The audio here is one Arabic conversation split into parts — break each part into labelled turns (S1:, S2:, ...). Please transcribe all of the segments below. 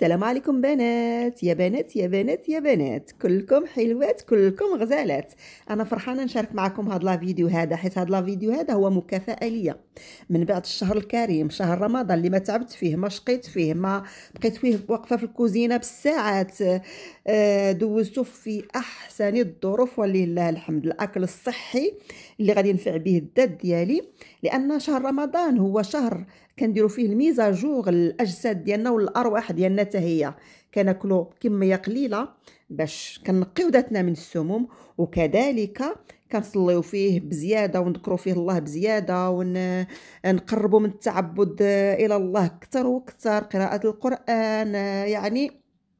S1: السلام عليكم بنات يا بنات يا بنات يا بنات كلكم حلوات كلكم غزالات انا فرحانه نشارك معكم هاد لا فيديو هذا حيت هاد لا فيديو هذا هو مكافاه ليا من بعد الشهر الكريم شهر رمضان اللي ما تعبت فيه ما شقيت فيه ما بقيت فيه واقفه في الكوزينه بالساعات آه، دوزتو في احسن الظروف ولله الحمد الاكل الصحي اللي غادي ينفع به الدات ديالي لان شهر رمضان هو شهر كنديروا فيه الميزاجوغ الاجساد ديالنا والارواح ديالنا حتى هي كناكلوا كميه قليله باش كنقيو ذاتنا من السموم وكذلك كنصليو فيه بزياده ونذكروا فيه الله بزياده ونقربوا من التعبد الى الله اكثر واكثر قراءه القران يعني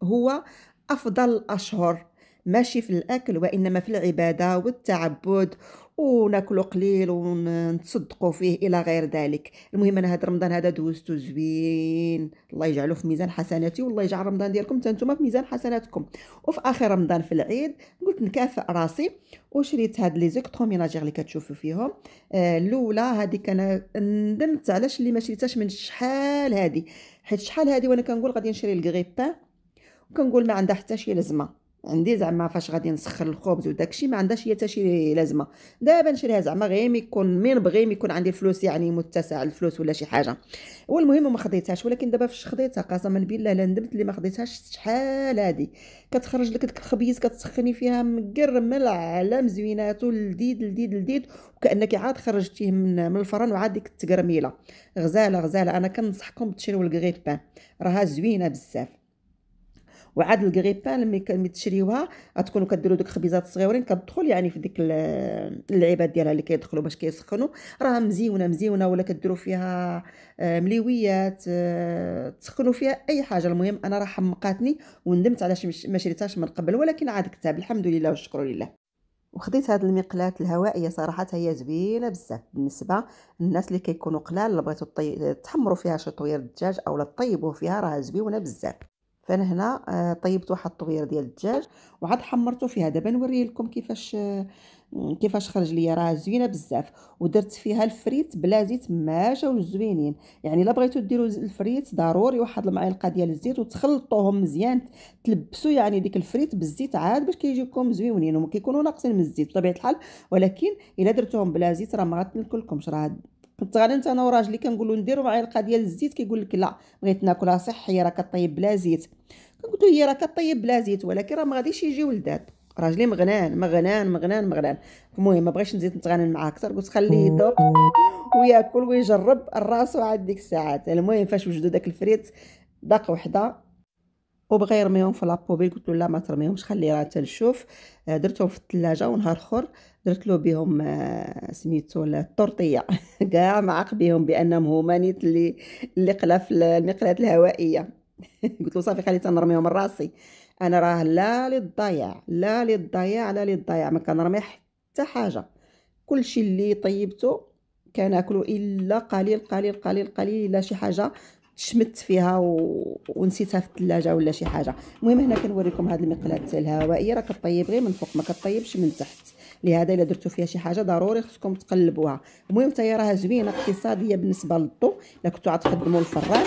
S1: هو افضل الاشهر ماشي في الاكل وانما في العباده والتعبد وناكلو قليل ونتصدقوا فيه الى غير ذلك المهم انا هذا رمضان هذا دوزتو زوين الله يجعله في ميزان حسناتي والله يجعل رمضان ديالكم حتى في ميزان حسناتكم وفي اخر رمضان في العيد قلت نكافئ راسي وشريت هاد لي زيكترو ميناجير اللي كتشوفوا فيهم آه الاولى هذيك انا ندمت علاش اللي ما شريتهاش من شحال هذه حيت شحال هذه وانا كنقول غادي نشري الكريبان وكنقول ما عندها حتى شي لزمه عندي زعما فاش غادي نسخن الخبز وداكشي ما عندهاش هي حتى شي لازمه دابا نشريها زعما غير يكون مين بغي يكون عندي الفلوس يعني متسع الفلوس ولا شي حاجه والمهم ما خديتهاش ولكن دابا فاش خديتها قسما بالله لا ندمت اللي ما خديتهاش شحال هادي كتخرج لك ديك الخبيز كتسخني فيها مقرمل على مزويناتو لذيذ لذيذ لذيذ وكانك عاد خرجتيه من من الفرن وعاد ديك التقرميله غزاله غزاله انا كنصحكم تشريو الكغيبان راها زوينه بزاف وعاد الكريبان ملي مي تشريوها غتكونوا كديروا دوك خبيزات صغيورين كتدخل يعني في ديك اللعيبات ديالها اللي كيدخلوا باش كيسخنوا راه مزيونه مزيونه ولا كديروا فيها آه، مليويات آه، تسخنوا فيها اي حاجه المهم انا راه حمقاتني وندمت علاش ما شريتهاش من قبل ولكن عاد كتاب الحمد لله والشكر لله وخديت هاد المقلاة الهوائية صراحة هي زوينة بزاف بالنسبة للناس اللي كيكونوا قلال اللي بغيتوا تحمروا فيها شي طوير الدجاج اولا طيبوا فيها راه زوينة بزاف فانا هنا آه، طيبت واحد الطوير ديال الدجاج وعاد حمرته فيها دابا نوري لكم كيفاش آه، كيفاش خرج ليا راه زوينه بزاف ودرت فيها الفريت بلا زيت ما جاو زوينين يعني الا بغيتو ديروا الفريت ضروري واحد المعلقه ديال الزيت وتخلطوهم مزيان تلبسوا يعني ديك الفريت بالزيت عاد باش كيجيكم زوينين وما كيكونوا ناقصين من الزيت بطبيعه الحال ولكن الا درتوهم بلا زيت راه ما غتنكلكمش راه كنت انت انا وراجلي كنقولوا نديروا معلقه ديال الزيت كيقول لك لا بغيت ناكلها صحي راه كطيب بلا زيت كنقول هي راه كطيب بلا زيت ولكن راه ما غاديش يجي ولدات راجلي مغنان مغنان مغنان مغنان المهم ما بغيتش نزيد نتغنن معاه اكثر قلت خليه يذوق وياكل ويجرب راسو عاد ديك الساعات المهم فاش وجدوا داك الفريت داق وحده وبغى يرميهم في لابوبيل قلت له لا ما ترميهمش خليه راه تنشوف آه، درتهم في الثلاجه ونهار اخر درت له بهم آه، سميتو الطرطيه كاع معاق بهم بانهم هما نيت اللي اللي قلا في المقلات الهوائيه قلت له صافي خليت تنرميهم من راسي انا راه لا للضياع لا للضياع لا للضياع ما كنرمي حتى حاجه كلشي اللي طيبته كناكلو الا قليل قليل قليل قليل الا شي حاجه شمت فيها و... ونسيتها في الثلاجه ولا شي حاجه المهم هنا كنوريكم هذه المقلاه الهوائيه راه كطيب غير من فوق ما كطيبش من تحت لهذا الا درتو فيها شي حاجه ضروري خصكم تقلبوها المهم حتى راه زوينه اقتصاديه بالنسبه للضو الا كنتو عتخدموا الفران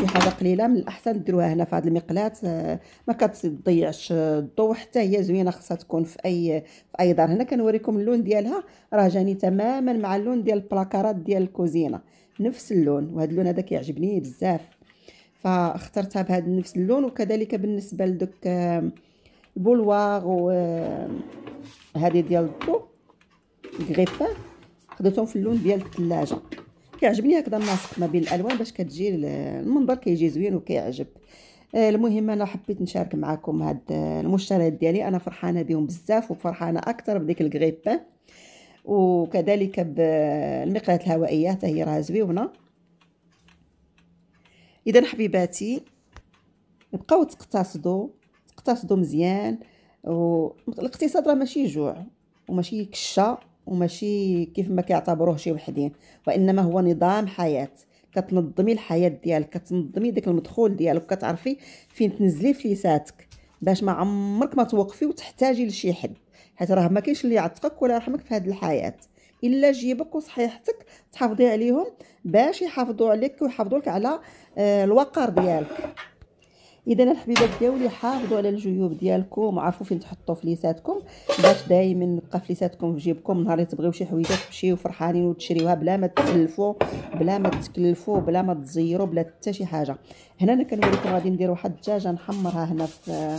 S1: شي حاجه قليله من الاحسن ديروها هنا في هذا المقلاه آه، ما كتضيعش الضوء حتى هي زوينه خاصها تكون في اي في اي دار هنا كنوريكم اللون ديالها راه جاني تماما مع اللون ديال البلاكارات ديال الكوزينه نفس اللون وهذا اللون هذا كيعجبني بزاف فاخترتها بهذا نفس اللون وكذلك بالنسبه لدوك آه، البولوار وهذه آه، ديال الضو غريفان خديتهم في اللون ديال الثلاجه كيعجبني هكذا الناسق ما بين الالوان باش كتجي المنظر كيجي زوين وكيعجب آه، المهم انا حبيت نشارك معكم هاد آه، المشتريات ديالي انا فرحانه بهم بزاف وفرحانه اكثر بديك الكريبان وكذلك بالمقلات الهوائيه حتى هي راه زويونه اذا حبيباتي بقاو تقتصدوا تقتصدوا مزيان والاقتصاد راه ماشي جوع وماشي كشه وماشي كيف ما كيعتبروه شي وحدين وانما هو نظام حياه كتنظمي الحياه ديالك كتنظمي داك المدخول ديالك كتعرفي فين تنزلي فليساتك باش ما عمرك ما توقفي وتحتاجي لشي حد حيت راه ما كاينش اللي يعتقك ولا يرحمك في هذه الحياه الا جيبك وصحيحتك تحافظي عليهم باش يحافظوا عليك ويحافظوا لك على آه، الوقار ديالك اذا الحبيبات ديالي حافظوا على الجيوب ديالكم عرفوا فين تحطوا فليساتكم باش دائما تبقى فليساتكم في جيبكم نهار تبغيو شي حويجه تمشيو فرحانين وتشريوها بلا ما تتلفوا بلا ما تكلفوا بلا ما تزيروا بلا حتى شي حاجه هنا انا كنوريكم غادي ندير واحد الدجاجه نحمرها هنا في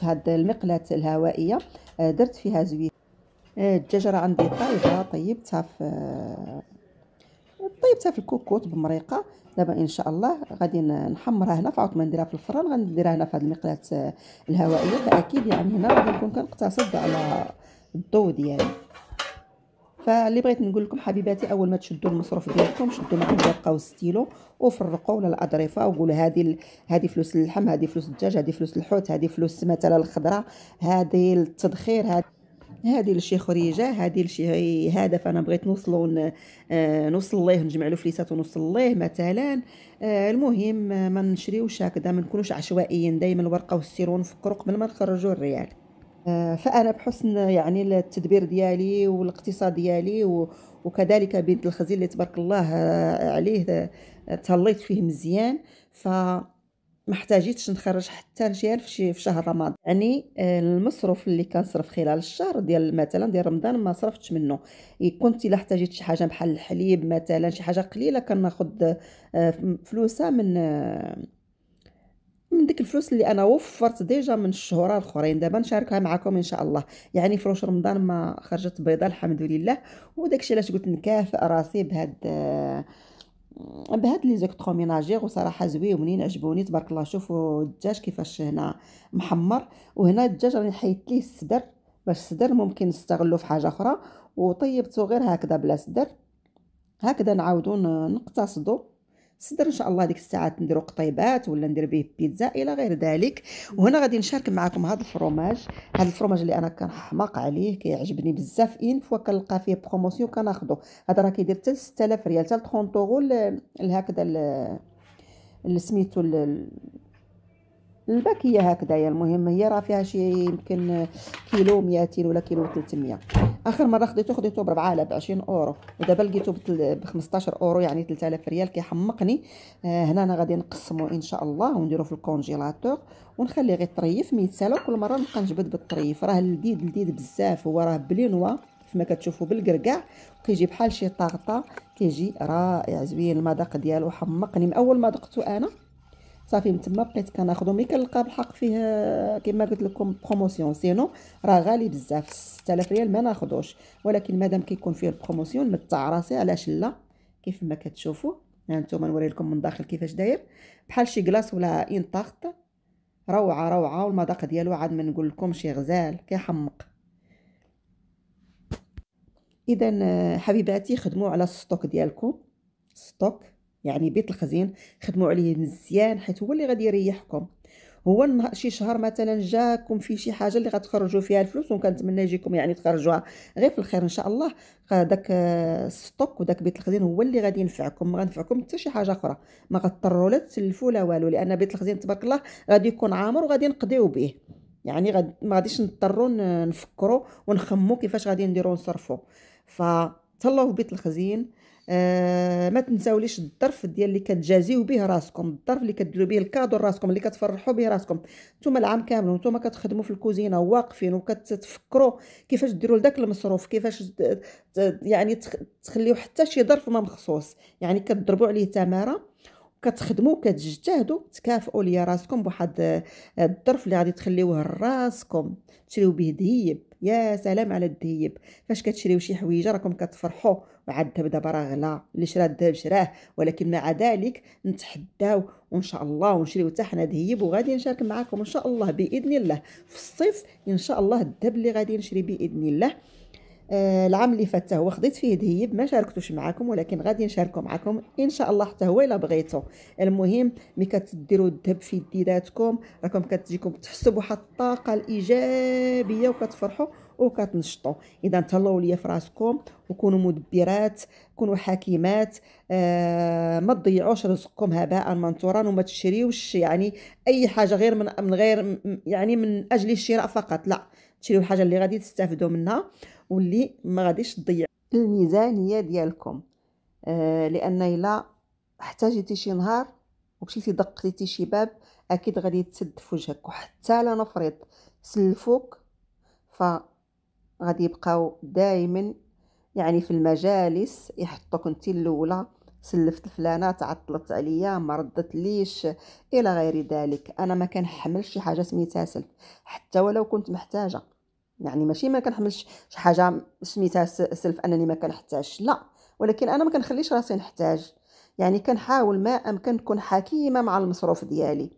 S1: في هاد المقلاة الهوائيه آه، درت فيها زويت آه، الدجاجه عندي طايبه طيبتها في طيبتها في الكوكوط بمريقه دابا ان شاء الله غادي نحمرها هنا فعاود ما نديرها في الفران غنديرها هنا في هذه المقلاه الهوائيه فاكيد يعني هنا غادي نكون كنقتصد على الضوء ديالي يعني. فاللي بغيت نقول لكم حبيباتي اول ما تشدوا المصروف ديالكم شدوا معكم ورقه وستيلو وفرقوا ولا الاضرفه وقولوا هذه هذه فلوس اللحم هذه فلوس الدجاج هذه فلوس الحوت هذه فلوس مثلا الخضره هذه التدخير هذه هذه لشي خريجه هذه لشي هدف انا بغيت نوصلو آه، نوصل ليه نجمع له فليسات ونوصل ليه مثلا آه، المهم آه، ما نشريوش هكذا ما نكونوش عشوائيين دائما الورقه والسير ونفكروا قبل ما نخرجوا الريال فانا بحسن يعني التدبير ديالي والاقتصاد ديالي وكذلك بنت الخزي اللي تبارك الله عليه تهليت فيه مزيان ف ما احتاجيتش نخرج حتى ريال في شهر رمضان يعني آه، المصروف اللي كنصرف خلال الشهر ديال مثلا ديال رمضان ما صرفتش منه كنت الا احتاجيت شي حاجه بحال الحليب مثلا شي حاجه قليله كناخد آه، فلوسها من آه، من ديك الفلوس اللي انا وفرت ديجا من الشهور الاخرين دابا نشاركها معكم ان شاء الله يعني فروش رمضان ما خرجت بيضه الحمد لله وداكشي علاش قلت نكافئ راسي بهاد بهاد لي زوكترو ميناجيغ وصراحه زويونين عجبوني تبارك الله شوفوا الدجاج كيفاش هنا محمر وهنا الدجاج راني حيدت ليه الصدر باش الصدر ممكن نستغلو في حاجه اخرى وطيبته غير هكذا بلا صدر هكذا نعاودو نقتصدو صدر ان شاء الله ديك الساعات نديرو قطيبات ولا ندير به بيتزا الى غير ذلك وهنا غادي نشارك معكم هذا الفرماج هذا الفرماج اللي انا كنحماق عليه كيعجبني بزاف اين فوا كنلقى فيه بروموسيون كناخذو هذا راه كيدير حتى 6000 ريال حتى 30 اورو لهكذا سميتو الباكيه هكذايا المهم هي راه فيها شي يمكن كيلو 200 ولا كيلو 300 اخر مره خديته خديته بربعه 4000 20 اورو ودابا لقيته ب 15 اورو يعني 3000 ريال كيحمقني آه هنا انا غادي نقسمه ان شاء الله ونديرو في الكونجيلاتور ونخليه غير طريف يتسالى كل مره نبقى نجبد بالطريف راه لذيذ لذيذ بزاف هو راه بلينوا كما كتشوفوا بالكركاع كيجي بحال شي طاغطه كيجي رائع زوين المذاق ديالو حمقني من اول ما ذقته انا صافي من تما بقيت كناخذو ملي كنلقى بالحق فيه كما قلت لكم بروموسيون سينو راه غالي بزاف 6000 ريال ما ناخذوش ولكن مادام كيكون فيه البروموسيون متاع راسي علاش لا كيف ما كتشوفوا ها نتوما نوري لكم من داخل كيفاش داير بحال شي كلاص ولا ان طاغط روعه روعه والمذاق ديالو عاد ما نقول لكم شي غزال كيحمق اذا حبيباتي خدموا على الستوك ديالكم ستوك يعني بيت الخزين خدموا عليه مزيان حيت هو اللي غادي يريحكم هو شي شهر مثلا جاكم في شي حاجه اللي غتخرجوا فيها الفلوس وكنتمنى يجيكم يعني تخرجوها غير في الخير ان شاء الله داك الستوك آه، وداك بيت الخزين هو اللي غادي ينفعكم ما غنفعكم حتى شي حاجه اخرى ما غضطروا لا تسلفوا لا والو لان بيت الخزين تبارك الله غادي يكون عامر وغادي نقضيو به يعني غد ما غاديش نضطروا نفكروا ونخمو كيفاش غادي نديروا نصرفوا فتهلاو في بيت الخزين آه ما تنساوليش الظرف ديال اللي كتجازيو به راسكم الظرف اللي كديروا به الكادو راسكم اللي كتفرحوا به راسكم نتوما العام كامل نتوما كتخدموا في الكوزينه واقفين وكتتفكروا كيفاش ديروا لذاك المصروف كيفاش يعني تخليو حتى شي ظرف ما مخصوص يعني كتضربوا عليه تماره كتخدموا كتجتهدوا تكافئوا ليا راسكم بواحد آه، الظرف اللي غادي تخليوه لراسكم تشريو به دهيب يا سلام على الذهيب فاش كتشريو شي حويجه راكم كتفرحوا وعاد الذهب دابا راه غلا اللي شرا الذهب شراه ولكن مع ذلك نتحداو وان شاء الله ونشريو حتى حنا ذهيب وغادي نشارك معكم ان شاء الله باذن الله في الصيف ان شاء الله الذهب اللي غادي نشري باذن الله آه، العام اللي فات هو خديت فيه دهيب ما شاركتوش معاكم ولكن غادي نشاركو معاكم ان شاء الله حتى هو الا بغيتو المهم ملي كتديروا الذهب في يديراتكم راكم كتجيكم تحسوا بواحد الطاقه الايجابيه وكتفرحوا وكتنشطوا اذا تهلاو ليا في راسكم وكونوا مدبرات كونوا حكيمات آه ما تضيعوش رزقكم هباء منثورا وما تشريوش يعني اي حاجه غير من, غير يعني من اجل الشراء فقط لا تشريو الحاجه اللي غادي تستافدوا منها واللي ما غاديش تضيع الميزانيه ديالكم آه لان الا احتاجتي شي نهار ومشيتي دقتي شي باب اكيد غادي تسد في وجهك وحتى لا نفرض سلفوك ف غادي يبقاو دائما يعني في المجالس يحطوك انت الاولى سلفت فلانه تعطلت عليا ما ردت ليش الى غير ذلك انا ما كنحملش شي حاجه سميتها سلف حتى ولو كنت محتاجه يعني ماشي ما كنحملش شي حاجه سميتها سلف انني ما كنحتاجش لا ولكن انا ما كنخليش راسي نحتاج يعني كنحاول ما امكن نكون حكيمه مع المصروف ديالي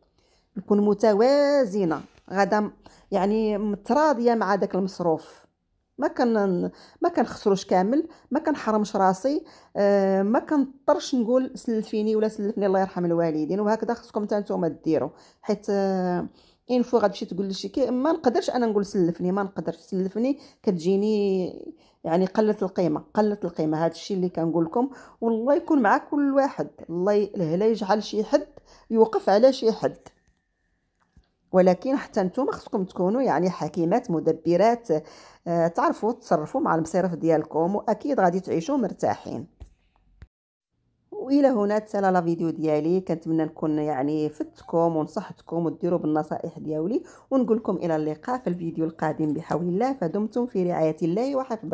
S1: نكون متوازنه غدا يعني متراضيه مع داك المصروف ما كان ما خسروش كامل ما حرمش راسي آه، ما كان طرش نقول سلفيني ولا سلفني الله يرحم الوالدين وهكذا خصكم تانتوما نتوما ديروا حيت آه، اين فوا غتمشي تقول لشي كي ما نقدرش انا نقول سلفني ما نقدرش سلفني كتجيني يعني قلت القيمه قلت القيمه هذا الشيء اللي كنقول لكم والله يكون مع كل واحد الله لا يجعل شي حد يوقف على شي حد ولكن حتى نتوما خصكم تكونوا يعني حكيمات مدبرات آه، تعرفوا تصرفوا مع المصيرف ديالكم واكيد غادي تعيشوا مرتاحين والى هنا تسالى لا فيديو ديالي كنتمنى نكون يعني فدتكم ونصحتكم وديروا بالنصائح ديالي ونقول لكم الى اللقاء في الفيديو القادم بحول الله فدمتم في رعايه الله وحفظه